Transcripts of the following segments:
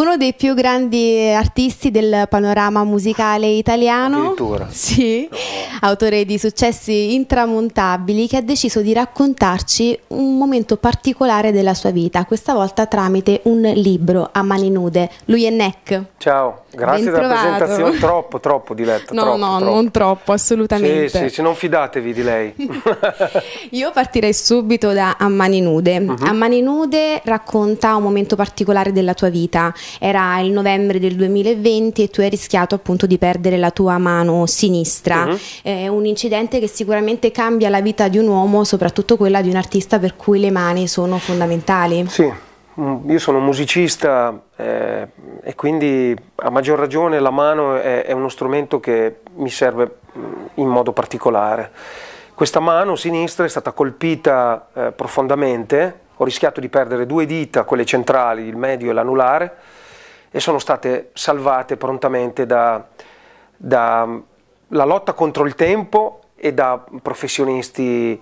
uno dei più grandi artisti del panorama musicale italiano, sì, autore di successi intramontabili, che ha deciso di raccontarci un momento particolare della sua vita, questa volta tramite un libro a mani nude. Lui è Neck. Ciao, grazie della trovato. presentazione, troppo, troppo diletta. No, troppo, no, troppo. non troppo, assolutamente. Sì, sì, sì, non fidatevi di lei. Io partirei subito da A mani nude. Uh mhm. -huh. A mani nude racconta un momento particolare della tua vita era il novembre del 2020 e tu hai rischiato appunto di perdere la tua mano sinistra. Uh-huh. È un incidente che sicuramente cambia la vita di un uomo, soprattutto quella di un artista per cui le mani sono fondamentali. Sì. Mm, io sono musicista eh, e quindi a maggior ragione la mano è, è uno strumento che mi serve mm, in modo particolare. Questa mano sinistra è stata colpita eh, profondamente, ho rischiato di perdere due dita, quelle centrali, il medio e l'anulare, e sono state salvate prontamente dalla da mm, lotta contro il tempo e da professionisti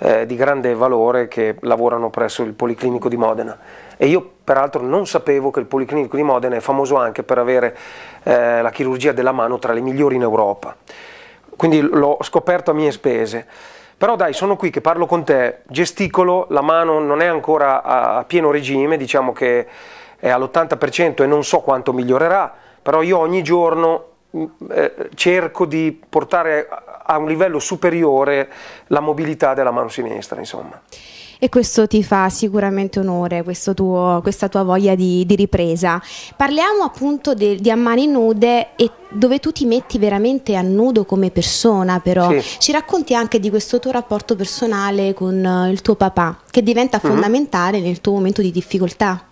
eh, di grande valore che lavorano presso il Policlinico di Modena. E io peraltro non sapevo che il Policlinico di Modena è famoso anche per avere eh, la chirurgia della mano tra le migliori in Europa. Quindi l'ho scoperto a mie spese. Però dai, sono qui che parlo con te, gesticolo, la mano non è ancora a pieno regime, diciamo che è all'80% e non so quanto migliorerà, però io ogni giorno mm, eh, cerco di portare a un livello superiore la mobilità della mano sinistra, insomma. E questo ti fa sicuramente onore, tuo, questa tua voglia di, di ripresa. Parliamo appunto de, di A Mani Nude e dove tu ti metti veramente a nudo come persona, però. Sì. Ci racconti anche di questo tuo rapporto personale con eh, il tuo papà, che diventa mhm. fondamentale mm -hmm. nel tuo momento di difficoltà.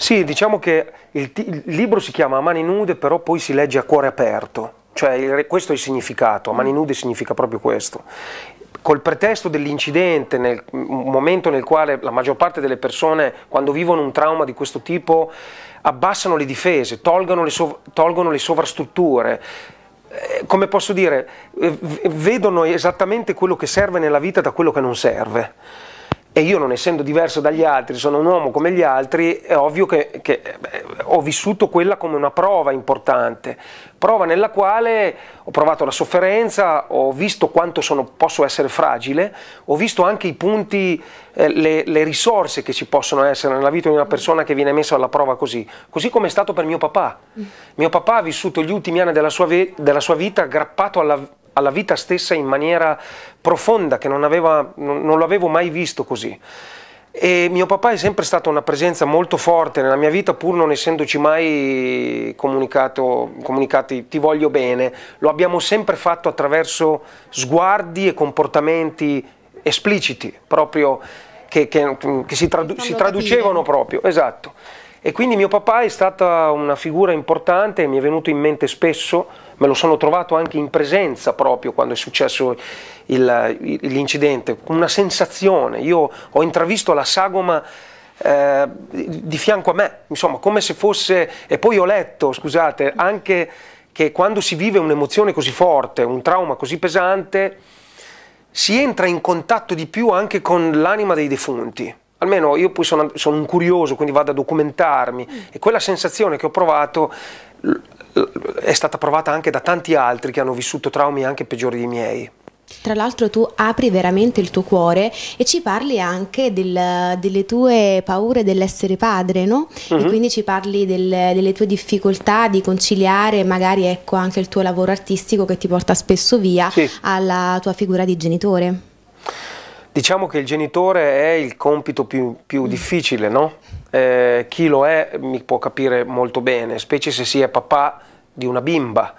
Sì, diciamo che il, il libro si chiama A mani nude, però poi si legge a cuore aperto. Cioè, questo è il significato, a mani mm. nude significa proprio questo col pretesto dell'incidente, nel momento nel quale la maggior parte delle persone, quando vivono un trauma di questo tipo, abbassano le difese, tolgono le, sov tolgono le sovrastrutture. Eh, come posso dire, eh, vedono esattamente quello che serve nella vita da quello che non serve e io non essendo diverso dagli altri, sono un uomo come gli altri, è ovvio che, che beh, ho vissuto quella come una prova importante, prova nella quale ho provato la sofferenza, ho visto quanto sono, posso essere fragile, ho visto anche i punti, eh, le, le, risorse che ci possono essere nella vita di una persona che viene messa alla prova così, così come è stato per mio papà. Mm. Mio papà ha vissuto gli ultimi anni della sua, della sua vita aggrappato alla alla vita stessa in maniera profonda, che non, aveva, non, non l'avevo mai visto così. E mio papà è sempre stata una presenza molto forte nella mia vita, pur non essendoci mai comunicati ti voglio bene, lo abbiamo sempre fatto attraverso sguardi e comportamenti espliciti, proprio che, che, che si, tradu si traducevano proprio, esatto. E quindi mio papà è stata una figura importante, mi è venuto in mente spesso me lo sono trovato anche in presenza proprio quando è successo il, l'incidente, una sensazione, io ho intravisto la sagoma eh, di fianco a me, insomma come se fosse, e poi ho letto, scusate, anche che quando si vive un'emozione così forte, un trauma così pesante, si entra in contatto di più anche con l'anima dei defunti. Almeno io poi sono, sono un curioso, quindi vado a documentarmi e quella sensazione che ho provato è stata provata anche da tanti altri che hanno vissuto traumi anche peggiori dei miei. Tra l'altro tu apri veramente il tuo cuore e ci parli anche del, delle tue paure dell'essere padre, no? Uh -huh. E mhm. quindi ci parli del, delle tue difficoltà di conciliare magari ecco, anche il tuo lavoro artistico che ti porta spesso via sì. alla tua figura di genitore. Diciamo che il genitore è il compito più, più difficile, no? Eh, chi lo è mi può capire molto bene, specie se si è papà di una bimba.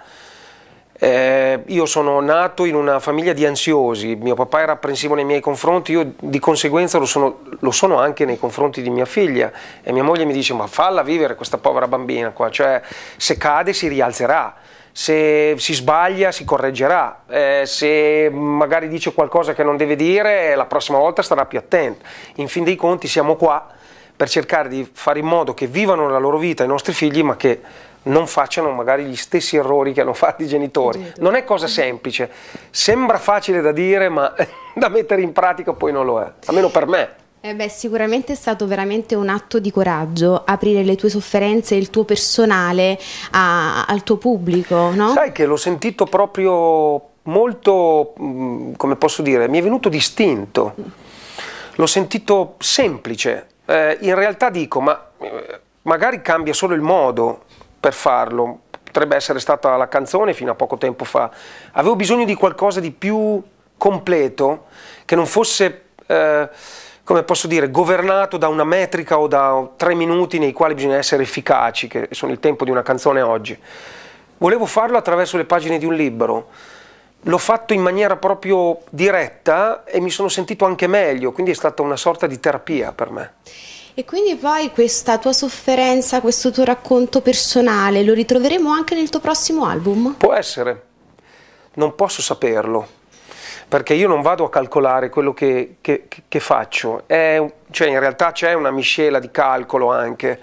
Eh, io sono nato in una famiglia di ansiosi, mio papà era apprensivo nei miei confronti, io di conseguenza lo sono, lo sono, anche nei confronti di mia figlia e mia moglie mi dice ma falla vivere questa povera bambina qua, cioè se cade si rialzerà se si sbaglia si correggerà, eh, se magari dice qualcosa che non deve dire la prossima volta starà più attento. In fin dei conti siamo qua per cercare di fare in modo che vivano la loro vita i nostri figli ma che non facciano magari gli stessi errori che hanno fatto i genitori. Non è cosa semplice, sembra facile da dire ma da mettere in pratica poi non lo è, almeno per me. Eh beh, sicuramente è stato veramente un atto di coraggio aprire le tue sofferenze e il tuo personale a, al tuo pubblico, no? Sai che l'ho sentito proprio molto, mm, come posso dire, mi è venuto distinto, l'ho sentito semplice. Eh, in realtà dico, ma eh, magari cambia solo il modo per farlo, potrebbe essere stata la canzone fino a poco tempo fa, avevo bisogno di qualcosa di più completo, che non fosse... Eh, come posso dire, governato da una metrica o da tre minuti nei quali bisogna essere efficaci, che sono il tempo di una canzone oggi. Volevo farlo attraverso le pagine di un libro. L'ho fatto in maniera proprio diretta e mi sono sentito anche meglio, quindi è stata una sorta di terapia per me. E quindi poi questa tua sofferenza, questo tuo racconto personale, lo ritroveremo anche nel tuo prossimo album? Può essere, non posso saperlo perché io non vado a calcolare quello che, che, che faccio, È, cioè in realtà c'è una miscela di calcolo anche,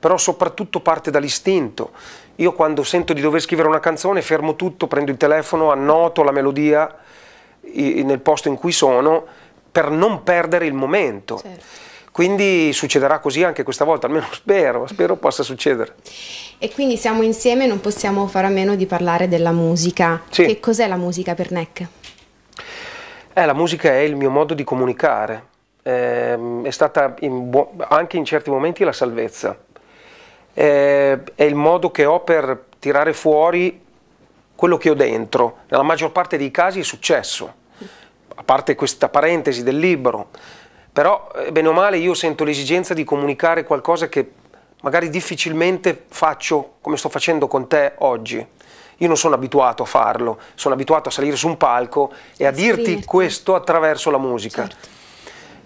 però soprattutto parte dall'istinto. Io quando sento di dover scrivere una canzone fermo tutto, prendo il telefono, annoto la melodia nel posto in cui sono per non perdere il momento. Certo. Quindi succederà così anche questa volta, almeno spero, spero possa succedere. E quindi siamo insieme, non possiamo fare a meno di parlare della musica. Sì. Che cos'è la musica per NEC? Eh, la musica è il mio modo di comunicare, eh, è stata in anche in certi momenti la salvezza, eh, è il modo che ho per tirare fuori quello che ho dentro, nella maggior parte dei casi è successo, a parte questa parentesi del libro, però eh, bene o male io sento l'esigenza di comunicare qualcosa che magari difficilmente faccio come sto facendo con te oggi io non sono abituato a farlo, sono abituato a salire su un palco e a Esprimerti. dirti certo. questo attraverso la musica. Certo.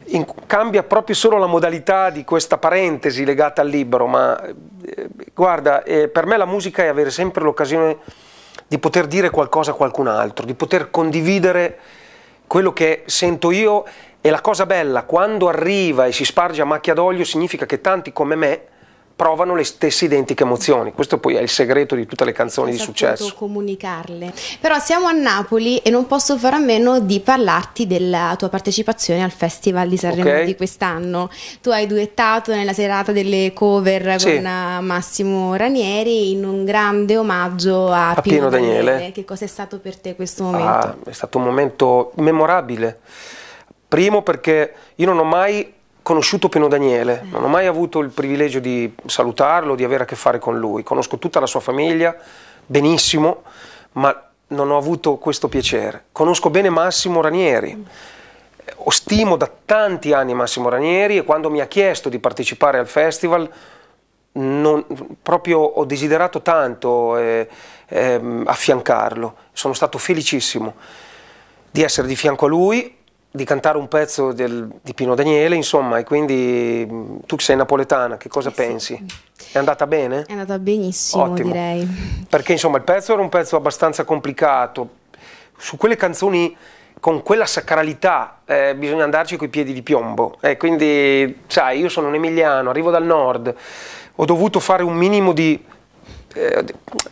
In, cambia proprio solo la modalità di questa parentesi legata al libro, ma eh, guarda, eh, per me la musica è avere sempre l'occasione di poter dire qualcosa a qualcun altro, di poter condividere quello che sento io e la cosa bella, quando arriva e si sparge a macchia d'olio, significa che tanti come me provano le stesse identiche emozioni. Questo poi è il segreto di tutte le canzoni di successo. comunicarle. Però siamo a Napoli e non posso fare a meno di parlarti della tua partecipazione al Festival di Sanremo okay. di quest'anno. Tu hai duettato nella serata delle cover sì. con Massimo Ranieri in un grande omaggio a, a Pino, Pino Daniele. Daniele. Che cosa è stato per te questo momento? Ah, è stato un momento memorabile. Primo perché io non ho mai conosciuto Pino Daniele, mm. non ho mai avuto il privilegio di salutarlo, di avere a che fare con lui. Conosco tutta la sua famiglia benissimo, ma non ho avuto questo piacere. Conosco bene Massimo Ranieri. Mm. Stimo da tanti anni Massimo Ranieri e quando mi ha chiesto di partecipare al festival non, proprio ho desiderato tanto eh, eh, affiancarlo. Sono stato felicissimo di essere di fianco a lui di cantare un pezzo del, di Pino Daniele, insomma, e quindi mm, tu sei napoletana, che cosa eh pensi? Sì. È andata bene? È andata benissimo, Ottimo. direi. Perché insomma il pezzo era un pezzo abbastanza complicato, su quelle canzoni con quella sacralità eh, bisogna andarci coi piedi di piombo, e eh, quindi sai, io sono un emiliano, arrivo dal nord, ho dovuto fare un minimo di... Eh,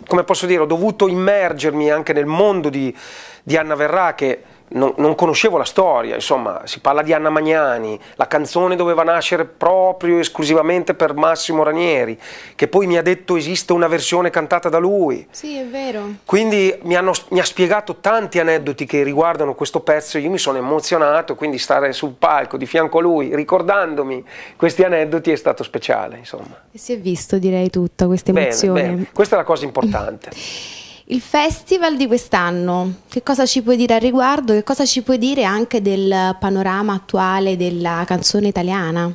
come posso dire, ho dovuto immergermi anche nel mondo di, di Anna Verrà che non, non, conoscevo la storia, insomma, si parla di Anna Magnani, la canzone doveva nascere proprio esclusivamente per Massimo Ranieri, che poi mi ha detto esiste una versione cantata da lui. Sì, è vero. Quindi mi, hanno, mi ha spiegato tanti aneddoti che riguardano questo pezzo, io mi sono emozionato, quindi stare sul palco di fianco a lui, ricordandomi questi aneddoti è stato speciale, insomma. E si è visto, direi, tutta questa emozione. Bene, bene. Questa è la cosa importante. Il festival di quest'anno, che cosa ci puoi dire al riguardo? Che cosa ci puoi dire anche del panorama attuale della canzone italiana?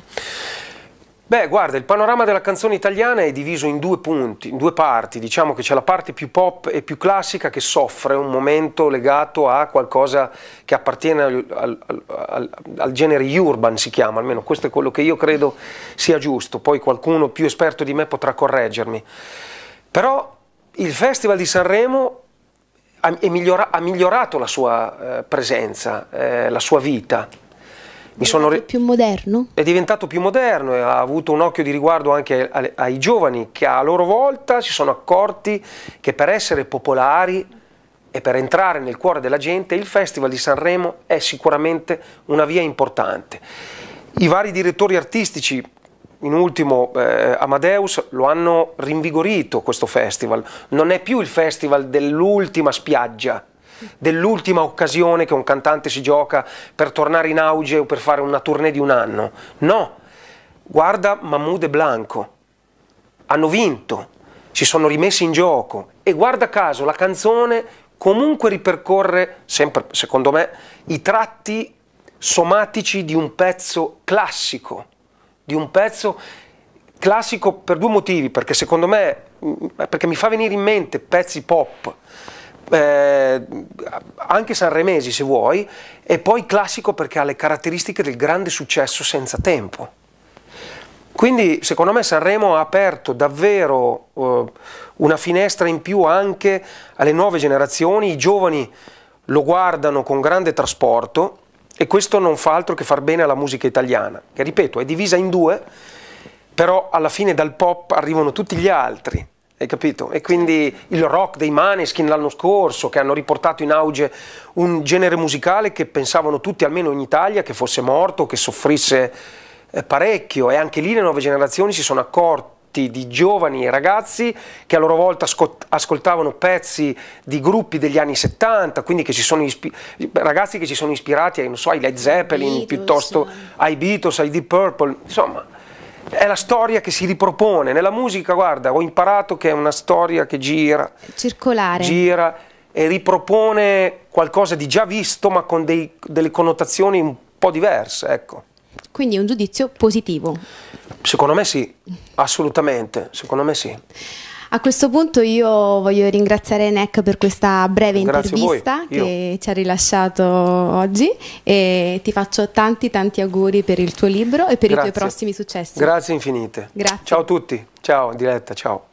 Beh, guarda, il panorama della canzone italiana è diviso in due punti, in due parti. Diciamo che c'è la parte più pop e più classica che soffre un momento legato a qualcosa che appartiene al, al, al, al, genere urban, si chiama, almeno questo è quello che io credo sia giusto. Poi qualcuno più esperto di me potrà correggermi. Però il Festival di Sanremo ha, migliora, ha migliorato la sua eh, presenza, eh, la sua vita. Mi è sono re... più moderno? È diventato più moderno e eh, ha avuto un occhio di riguardo anche ai, ai giovani che a loro volta si sono accorti che per essere popolari e per entrare nel cuore della gente il Festival di Sanremo è sicuramente una via importante. I vari direttori artistici in ultimo eh, Amadeus lo hanno rinvigorito questo festival, non è più il festival dell'ultima spiaggia, dell'ultima occasione che un cantante si gioca per tornare in auge o per fare una tournée di un anno, no, guarda Mahmoud e Blanco, hanno vinto, si sono rimessi in gioco e guarda caso la canzone comunque ripercorre, sempre secondo me, i tratti somatici di un pezzo classico di un pezzo classico per due motivi, perché secondo me, mm, perché mi fa venire in mente pezzi pop, eh, anche sanremesi se vuoi, e poi classico perché ha le caratteristiche del grande successo senza tempo. Quindi secondo me Sanremo ha aperto davvero eh, una finestra in più anche alle nuove generazioni, i giovani lo guardano con grande trasporto, e questo non fa altro che far bene alla musica italiana, che ripeto è divisa in due, però alla fine dal pop arrivano tutti gli altri, hai capito? E quindi il rock dei Maneskin l'anno scorso, che hanno riportato in auge un genere musicale che pensavano tutti, almeno in Italia, che fosse morto, che soffrisse eh, parecchio e anche lì le nuove generazioni si sono accorte scotti di giovani ragazzi che a loro volta ascoltavano pezzi di gruppi degli anni 70, quindi che ragazzi che si sono ispirati ai, so, ai Led Zeppelin Beatles. piuttosto ai Beatles, ai Deep Purple, insomma è la storia che si ripropone. Nella musica, guarda, ho imparato che è una storia che gira, circolare, gira e ripropone qualcosa di già visto ma con dei, delle connotazioni un po' diverse, ecco. Quindi è un giudizio positivo. Secondo me sì, assolutamente, secondo me sì. A questo punto io voglio ringraziare NEC per questa breve Grazie intervista che ci ha rilasciato oggi e ti faccio tanti tanti auguri per il tuo libro e per Grazie. i tuoi prossimi successi. Grazie infinite. Grazie. Ciao a tutti, ciao diretta, ciao.